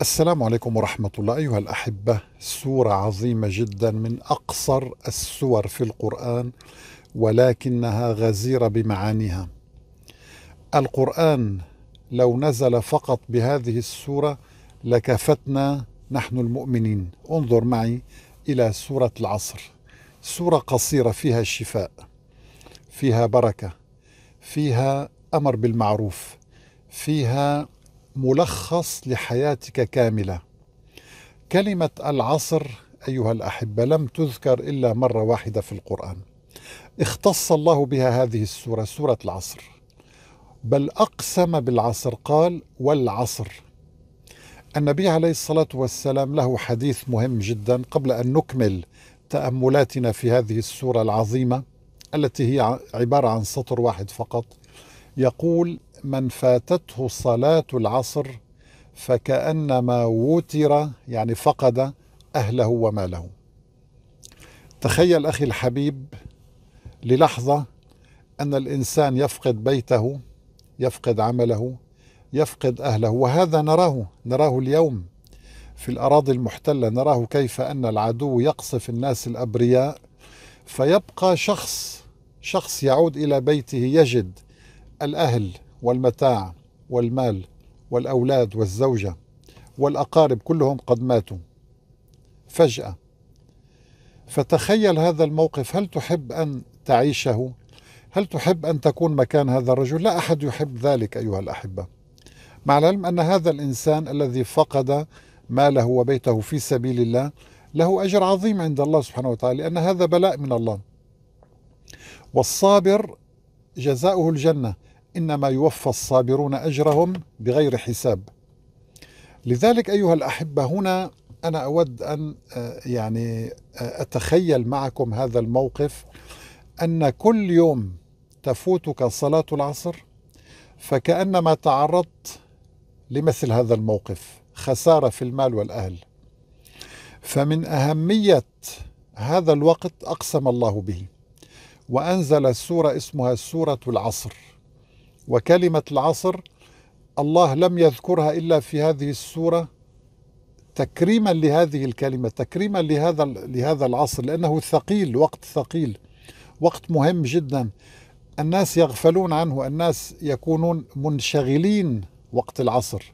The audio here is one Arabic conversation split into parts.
السلام عليكم ورحمة الله أيها الأحبة سورة عظيمة جدا من أقصر السور في القرآن ولكنها غزيرة بمعانيها القرآن لو نزل فقط بهذه السورة لكفتنا نحن المؤمنين انظر معي إلى سورة العصر سورة قصيرة فيها شفاء فيها بركة فيها أمر بالمعروف فيها ملخص لحياتك كامله كلمه العصر ايها الاحبه لم تذكر الا مره واحده في القران اختص الله بها هذه السوره سوره العصر بل اقسم بالعصر قال والعصر النبي عليه الصلاه والسلام له حديث مهم جدا قبل ان نكمل تاملاتنا في هذه السوره العظيمه التي هي عباره عن سطر واحد فقط يقول من فاتته صلاة العصر فكأنما وتر يعني فقد أهله وماله تخيل أخي الحبيب للحظة أن الإنسان يفقد بيته يفقد عمله يفقد أهله وهذا نراه نراه اليوم في الأراضي المحتلة نراه كيف أن العدو يقصف الناس الأبرياء فيبقى شخص شخص يعود إلى بيته يجد الأهل والمتاع والمال والأولاد والزوجة والأقارب كلهم قد ماتوا فجأة فتخيل هذا الموقف هل تحب أن تعيشه؟ هل تحب أن تكون مكان هذا الرجل؟ لا أحد يحب ذلك أيها الأحبة مع العلم أن هذا الإنسان الذي فقد ماله وبيته في سبيل الله له أجر عظيم عند الله سبحانه وتعالى لأن هذا بلاء من الله والصابر جزاؤه الجنة إنما يوفى الصابرون أجرهم بغير حساب لذلك أيها الأحبة هنا أنا أود أن آه، يعني آه، أتخيل معكم هذا الموقف أن كل يوم تفوتك صلاة العصر فكأنما تعرضت لمثل هذا الموقف خسارة في المال والأهل فمن أهمية هذا الوقت أقسم الله به وأنزل السورة اسمها سورة العصر وكلمة العصر الله لم يذكرها إلا في هذه السورة تكريما لهذه الكلمة تكريما لهذا لهذا العصر لأنه ثقيل وقت ثقيل وقت مهم جدا الناس يغفلون عنه الناس يكونون منشغلين وقت العصر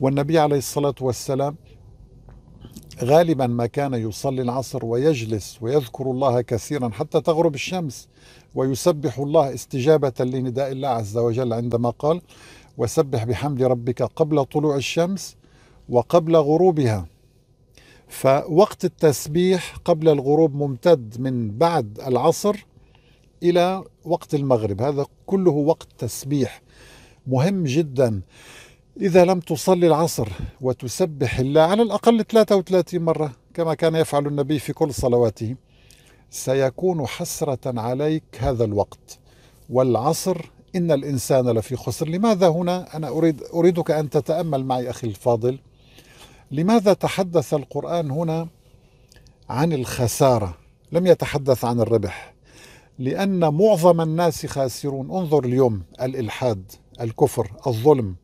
والنبي عليه الصلاة والسلام غالبا ما كان يصلي العصر ويجلس ويذكر الله كثيرا حتى تغرب الشمس ويسبح الله استجابة لنداء الله عز وجل عندما قال وسبح بحمد ربك قبل طلوع الشمس وقبل غروبها فوقت التسبيح قبل الغروب ممتد من بعد العصر إلى وقت المغرب هذا كله وقت تسبيح مهم جدا إذا لم تصلي العصر وتسبح الله على الأقل 33 مرة كما كان يفعل النبي في كل صلواته سيكون حسرة عليك هذا الوقت والعصر إن الإنسان لفي خسر لماذا هنا أنا أريد أريدك أن تتأمل معي أخي الفاضل لماذا تحدث القرآن هنا عن الخسارة لم يتحدث عن الربح لأن معظم الناس خاسرون انظر اليوم الإلحاد الكفر الظلم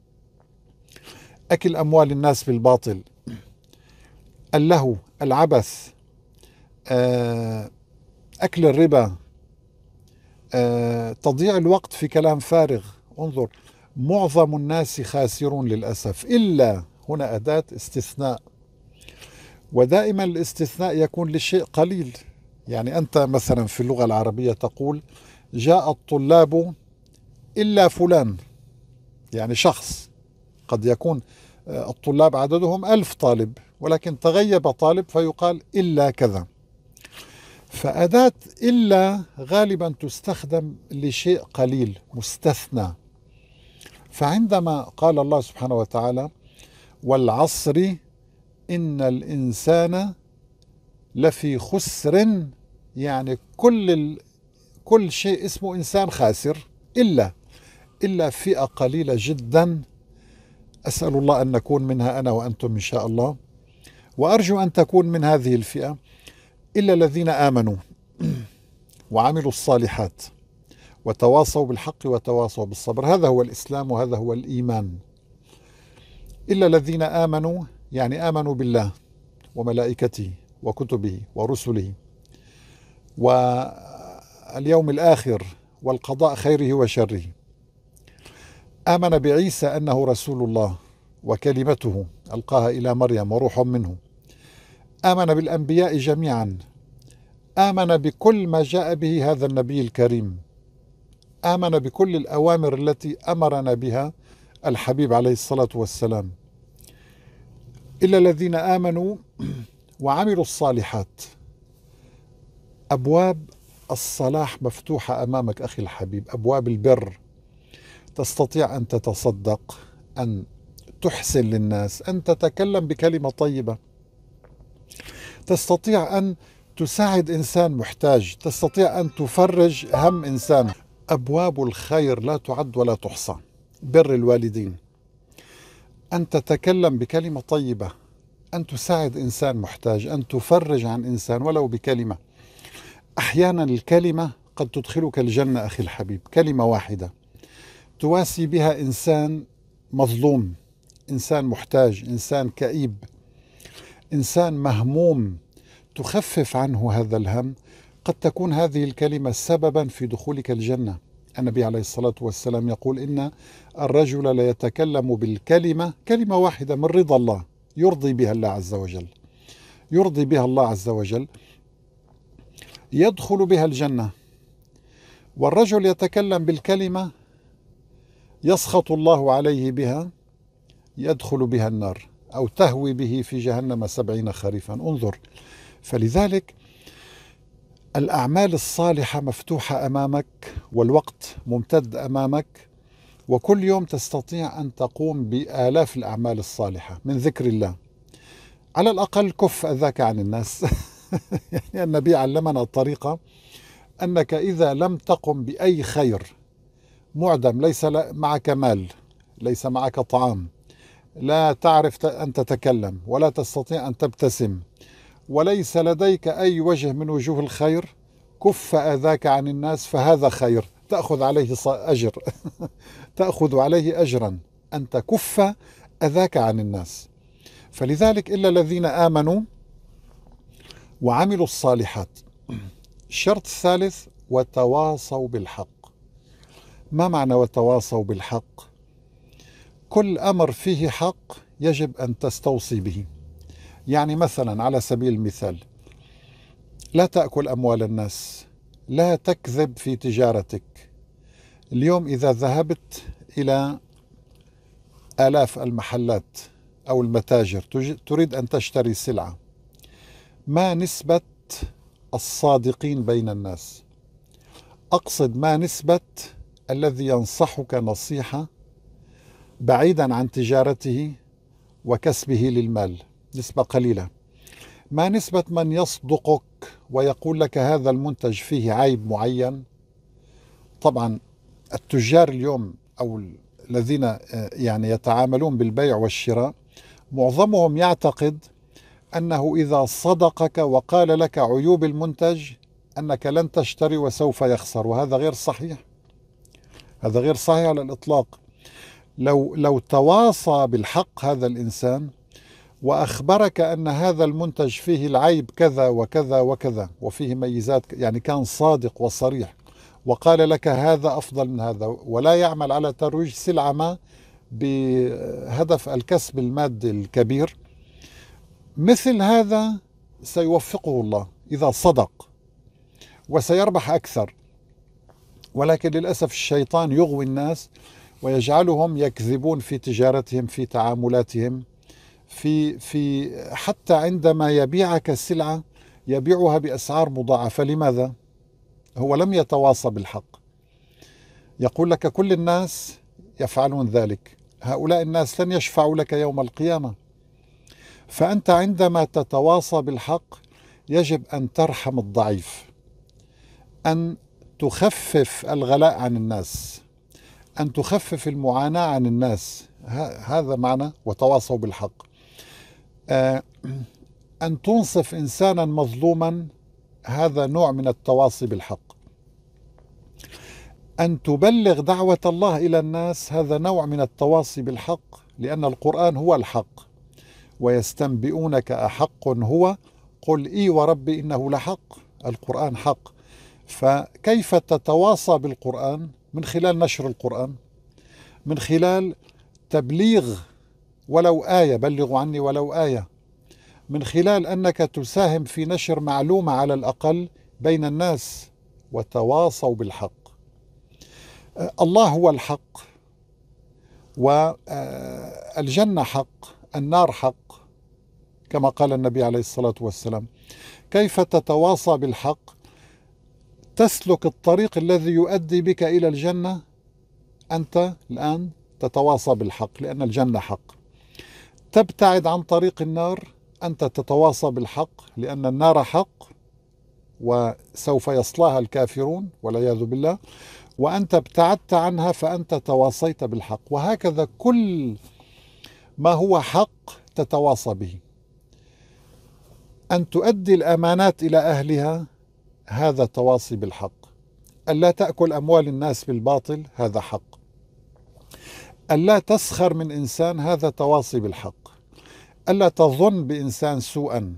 أكل أموال الناس بالباطل اللهو العبث آه، أكل الربا آه، تضييع الوقت في كلام فارغ انظر معظم الناس خاسرون للأسف إلا هنا أداة استثناء ودائما الاستثناء يكون لشيء قليل يعني أنت مثلا في اللغة العربية تقول جاء الطلاب إلا فلان يعني شخص قد يكون آه، الطلاب عددهم ألف طالب ولكن تغيب طالب فيقال إلا كذا فأداة إلا غالبا تستخدم لشيء قليل مستثنى فعندما قال الله سبحانه وتعالى والعصر إن الإنسان لفي خسر يعني كل ال... كل شيء اسمه إنسان خاسر إلا إلا فئة قليلة جدا أسأل الله أن نكون منها أنا وأنتم إن شاء الله وأرجو أن تكون من هذه الفئة إلا الذين آمنوا وعملوا الصالحات وتواصوا بالحق وتواصوا بالصبر هذا هو الإسلام وهذا هو الإيمان إلا الذين آمنوا يعني آمنوا بالله وملائكته وكتبه ورسله واليوم الآخر والقضاء خيره وشره آمن بعيسى أنه رسول الله وكلمته ألقاها إلى مريم وروح منه آمن بالأنبياء جميعا آمن بكل ما جاء به هذا النبي الكريم آمن بكل الأوامر التي أمرنا بها الحبيب عليه الصلاة والسلام إلا الذين آمنوا وعملوا الصالحات أبواب الصلاح مفتوحة أمامك أخي الحبيب أبواب البر تستطيع ان تتصدق ان تحسن للناس ان تتكلم بكلمه طيبه تستطيع ان تساعد انسان محتاج تستطيع ان تفرج هم انسان ابواب الخير لا تعد ولا تحصى بر الوالدين ان تتكلم بكلمه طيبه ان تساعد انسان محتاج ان تفرج عن انسان ولو بكلمه احيانا الكلمه قد تدخلك الجنه اخي الحبيب كلمه واحده تواسي بها انسان مظلوم انسان محتاج انسان كئيب انسان مهموم تخفف عنه هذا الهم قد تكون هذه الكلمه سببا في دخولك الجنه النبي عليه الصلاه والسلام يقول ان الرجل ليتكلم بالكلمه كلمه واحده من رضا الله يرضي بها الله عز وجل يرضي بها الله عز وجل يدخل بها الجنه والرجل يتكلم بالكلمه يسخط الله عليه بها يدخل بها النار أو تهوي به في جهنم سبعين خريفا انظر فلذلك الأعمال الصالحة مفتوحة أمامك والوقت ممتد أمامك وكل يوم تستطيع أن تقوم بآلاف الأعمال الصالحة من ذكر الله على الأقل كف أذاك عن الناس يعني النبي علمنا الطريقة أنك إذا لم تقم بأي خير معدم ليس معك مال ليس معك طعام لا تعرف أن تتكلم ولا تستطيع أن تبتسم وليس لديك أي وجه من وجوه الخير كف أذاك عن الناس فهذا خير تأخذ عليه أجر تأخذ عليه أجرا أن تكف أذاك عن الناس فلذلك إلا الذين آمنوا وعملوا الصالحات الشرط الثالث وتواصوا بالحق ما معنى وتواصوا بالحق كل امر فيه حق يجب ان تستوصي به يعني مثلا على سبيل المثال لا تاكل اموال الناس لا تكذب في تجارتك اليوم اذا ذهبت الى الاف المحلات او المتاجر تريد ان تشتري سلعه ما نسبه الصادقين بين الناس اقصد ما نسبه الذي ينصحك نصيحة بعيدا عن تجارته وكسبه للمال نسبة قليلة ما نسبة من يصدقك ويقول لك هذا المنتج فيه عيب معين طبعا التجار اليوم أو الذين آه، يعني يتعاملون بالبيع والشراء معظمهم يعتقد أنه إذا صدقك وقال لك عيوب المنتج أنك لن تشتري وسوف يخسر وهذا غير صحيح هذا غير صحيح على الإطلاق لو لو تواصى بالحق هذا الإنسان وأخبرك أن هذا المنتج فيه العيب كذا وكذا وكذا وفيه ميزات يعني كان صادق وصريح وقال لك هذا أفضل من هذا ولا يعمل على ترويج سلعة ما بهدف الكسب المادي الكبير مثل هذا سيوفقه الله إذا صدق وسيربح أكثر ولكن للأسف الشيطان يغوي الناس ويجعلهم يكذبون في تجارتهم في تعاملاتهم في في حتى عندما يبيعك السلعة يبيعها بأسعار مضاعفة لماذا؟ هو لم يتواصى بالحق يقول لك كل الناس يفعلون ذلك هؤلاء الناس لن يشفعوا لك يوم القيامة فأنت عندما تتواصى بالحق يجب أن ترحم الضعيف أن تخفف الغلاء عن الناس أن تخفف المعاناة عن الناس هذا معنى وتواصوا بالحق آه، أن تنصف إنسانا مظلوما هذا نوع من التواصي بالحق أن تبلغ دعوة الله إلى الناس هذا نوع من التواصي بالحق لأن القرآن هو الحق ويستنبئونك أحق هو قل إي وربي إنه لحق القرآن حق فكيف تتواصى بالقرآن من خلال نشر القرآن من خلال تبليغ ولو آية بلغوا عني ولو آية من خلال أنك تساهم في نشر معلومة على الأقل بين الناس وتواصوا بالحق الله هو الحق والجنة حق النار حق كما قال النبي عليه الصلاة والسلام كيف تتواصى بالحق تسلك الطريق الذي يؤدي بك الى الجنه انت الان تتواصى بالحق لان الجنه حق تبتعد عن طريق النار انت تتواصى بالحق لان النار حق وسوف يصلاها الكافرون والعياذ بالله وانت ابتعدت عنها فانت تواصيت بالحق وهكذا كل ما هو حق تتواصى به ان تؤدي الامانات الى اهلها هذا التواصي بالحق ألا تأكل أموال الناس بالباطل هذا حق ألا تسخر من إنسان هذا تواصي بالحق ألا تظن بإنسان سوءا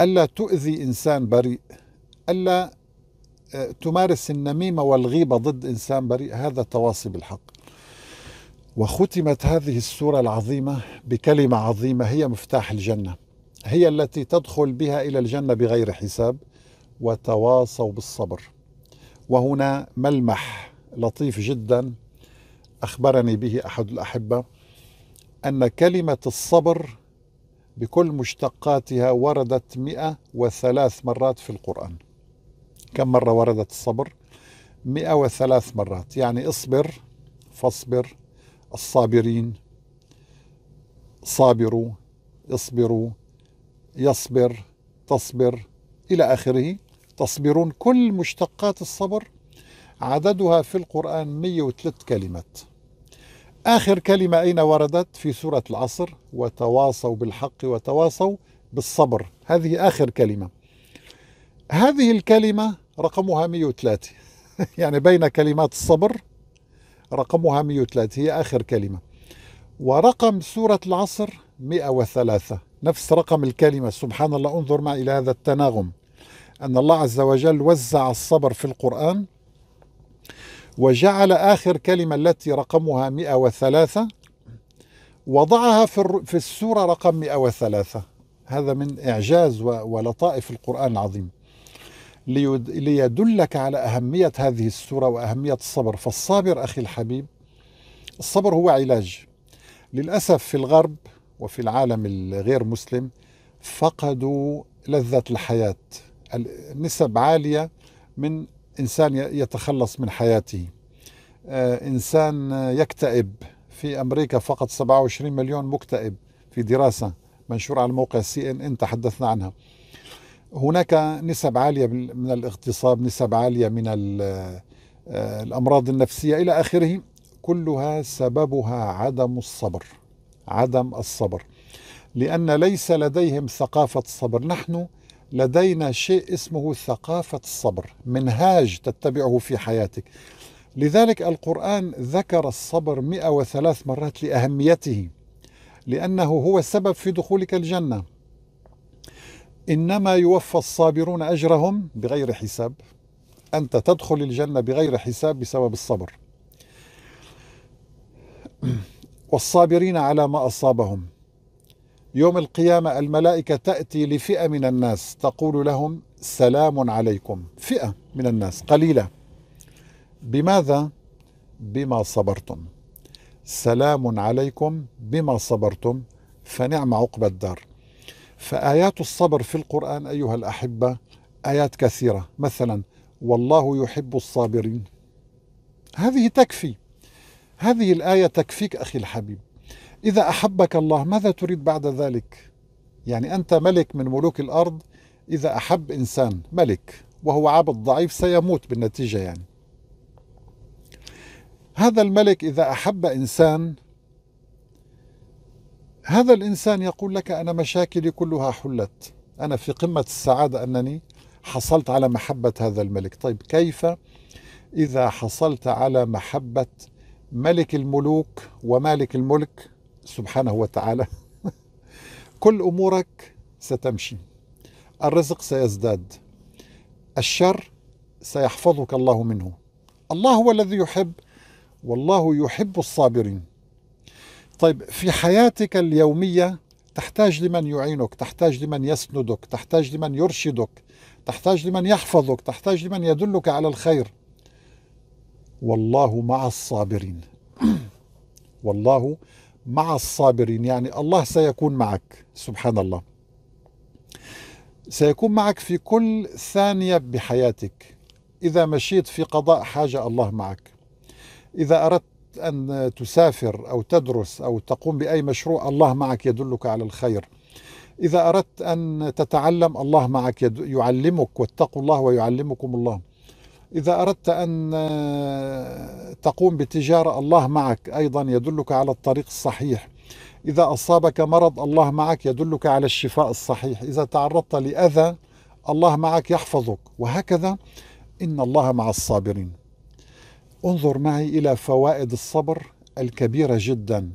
ألا تؤذي إنسان بريء ألا آه، تمارس النميمة والغيبة ضد إنسان بريء هذا تواصي بالحق وختمت هذه السورة العظيمة بكلمة عظيمة هي مفتاح الجنة هي التي تدخل بها إلى الجنة بغير حساب وتواصوا بالصبر وهنا ملمح لطيف جدا اخبرني به احد الاحبه ان كلمه الصبر بكل مشتقاتها وردت 103 مرات في القرآن كم مرة وردت الصبر؟ 103 مرات يعني اصبر فاصبر الصابرين صابروا اصبروا يصبر تصبر إلى آخره تصبرون كل مشتقات الصبر عددها في القرآن 103 كلمات آخر كلمة أين وردت في سورة العصر وتواصوا بالحق وتواصوا بالصبر هذه آخر كلمة هذه الكلمة رقمها 103 يعني بين كلمات الصبر رقمها 103 هي آخر كلمة ورقم سورة العصر 103 نفس رقم الكلمة سبحان الله انظر مع إلى هذا التناغم أن الله عز وجل وزع الصبر في القرآن وجعل آخر كلمة التي رقمها 103 وضعها في في السورة رقم 103 هذا من إعجاز ولطائف القرآن العظيم ليدلك على أهمية هذه السورة وأهمية الصبر فالصابر أخي الحبيب الصبر هو علاج للأسف في الغرب وفي العالم الغير مسلم فقدوا لذة الحياة نسب عالية من إنسان يتخلص من حياته آه، إنسان يكتئب في أمريكا فقط 27 مليون مكتئب في دراسة منشورة على موقع سي إن إن تحدثنا عنها هناك نسب عالية من الاغتصاب نسب عالية من آه، الأمراض النفسية إلى آخره كلها سببها عدم الصبر عدم الصبر لأن ليس لديهم ثقافة الصبر نحن لدينا شيء اسمه ثقافة الصبر منهاج تتبعه في حياتك لذلك القرآن ذكر الصبر 103 مرات لأهميته لأنه هو السبب في دخولك الجنة إنما يوفى الصابرون أجرهم بغير حساب أنت تدخل الجنة بغير حساب بسبب الصبر والصابرين على ما أصابهم يوم القيامة الملائكة تأتي لفئة من الناس تقول لهم سلام عليكم فئة من الناس قليلة بماذا؟ بما صبرتم سلام عليكم بما صبرتم فنعم عقبى الدار فآيات الصبر في القرآن أيها الأحبة آيات كثيرة مثلا والله يحب الصابرين هذه تكفي هذه الآية تكفيك أخي الحبيب إذا أحبك الله ماذا تريد بعد ذلك؟ يعني أنت ملك من ملوك الأرض إذا أحب إنسان ملك وهو عبد ضعيف سيموت بالنتيجة يعني هذا الملك إذا أحب إنسان هذا الإنسان يقول لك أنا مشاكلي كلها حلت أنا في قمة السعادة أنني حصلت على محبة هذا الملك طيب كيف إذا حصلت على محبة ملك الملوك ومالك الملك سبحانه وتعالى كل امورك ستمشي الرزق سيزداد الشر سيحفظك الله منه الله هو الذي يحب والله يحب الصابرين طيب في حياتك اليوميه تحتاج لمن يعينك تحتاج لمن يسندك تحتاج لمن يرشدك تحتاج لمن يحفظك تحتاج لمن يدلك على الخير والله مع الصابرين والله مع الصابرين يعني الله سيكون معك سبحان الله سيكون معك في كل ثانية بحياتك إذا مشيت في قضاء حاجة الله معك إذا أردت أن تسافر أو تدرس أو تقوم بأي مشروع الله معك يدلك على الخير إذا أردت أن تتعلم الله معك يعلمك واتقوا الله ويعلمكم الله إذا أردت أن آه، تقوم بتجارة الله معك أيضا يدلك على الطريق الصحيح إذا أصابك مرض الله معك يدلك على الشفاء الصحيح إذا تعرضت لأذى الله معك يحفظك وهكذا إن الله مع الصابرين انظر معي إلى فوائد الصبر الكبيرة جدا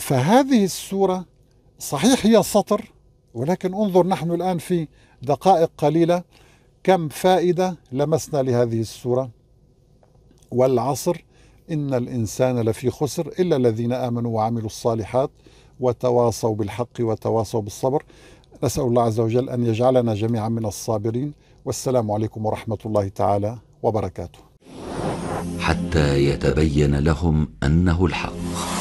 فهذه السورة صحيح هي سطر ولكن انظر نحن الآن في دقائق قليلة كم فائدة لمسنا لهذه السورة والعصر إن الإنسان لفي خسر إلا الذين آمنوا وعملوا الصالحات وتواصوا بالحق وتواصوا بالصبر نسأل الله عز وجل أن يجعلنا جميعا من الصابرين والسلام عليكم ورحمة الله تعالى وبركاته حتى يتبين لهم أنه الحق